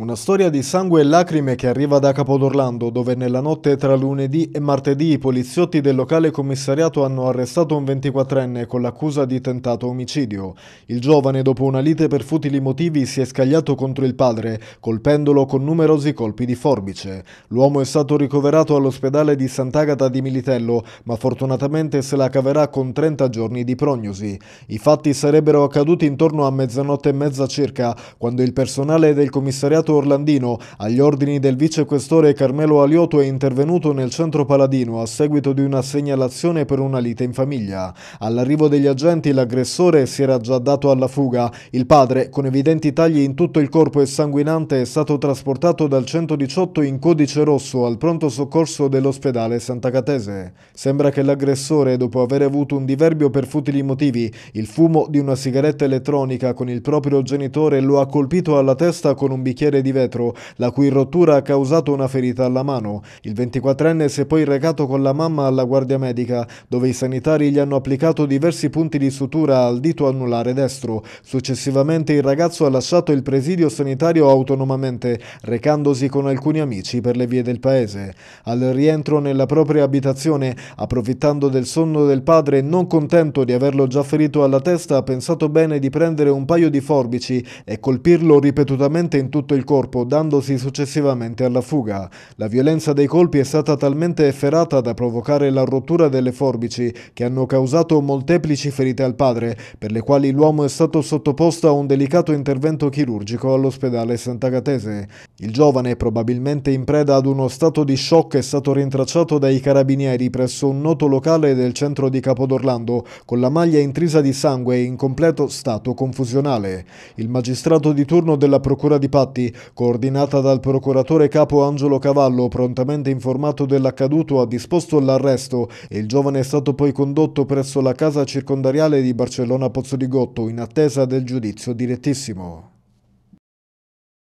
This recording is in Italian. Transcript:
Una storia di sangue e lacrime che arriva da Capodorlando, dove nella notte tra lunedì e martedì i poliziotti del locale commissariato hanno arrestato un 24enne con l'accusa di tentato omicidio. Il giovane, dopo una lite per futili motivi, si è scagliato contro il padre, colpendolo con numerosi colpi di forbice. L'uomo è stato ricoverato all'ospedale di Sant'Agata di Militello, ma fortunatamente se la caverà con 30 giorni di prognosi. I fatti sarebbero accaduti intorno a mezzanotte e mezza circa, quando il personale del commissariato Roberto Orlandino, agli ordini del vicequestore Carmelo Alioto, è intervenuto nel centro paladino a seguito di una segnalazione per una lite in famiglia. All'arrivo degli agenti l'aggressore si era già dato alla fuga. Il padre, con evidenti tagli in tutto il corpo e sanguinante, è stato trasportato dal 118 in codice rosso al pronto soccorso dell'ospedale Santa Catese. Sembra che l'aggressore, dopo aver avuto un diverbio per futili motivi, il fumo di una sigaretta elettronica con il proprio genitore lo ha colpito alla testa con un bicchiere barriere di vetro, la cui rottura ha causato una ferita alla mano. Il 24enne si è poi recato con la mamma alla guardia medica, dove i sanitari gli hanno applicato diversi punti di sutura al dito anulare destro. Successivamente il ragazzo ha lasciato il presidio sanitario autonomamente, recandosi con alcuni amici per le vie del paese. Al rientro nella propria abitazione, approfittando del sonno del padre, non contento di averlo già ferito alla testa, ha pensato bene di prendere un paio di forbici e colpirlo ripetutamente in tutto il il corpo dandosi successivamente alla fuga. La violenza dei colpi è stata talmente efferata da provocare la rottura delle forbici che hanno causato molteplici ferite al padre, per le quali l'uomo è stato sottoposto a un delicato intervento chirurgico all'ospedale Sant'Agatese. Il giovane, probabilmente in preda ad uno stato di shock, è stato rintracciato dai carabinieri presso un noto locale del centro di Capodorlando con la maglia intrisa di sangue in completo stato confusionale. Il magistrato di turno della procura di Patti coordinata dal procuratore capo Angelo Cavallo, prontamente informato dell'accaduto, ha disposto l'arresto e il giovane è stato poi condotto presso la casa circondariale di Barcellona Pozzo di Gotto in attesa del giudizio direttissimo.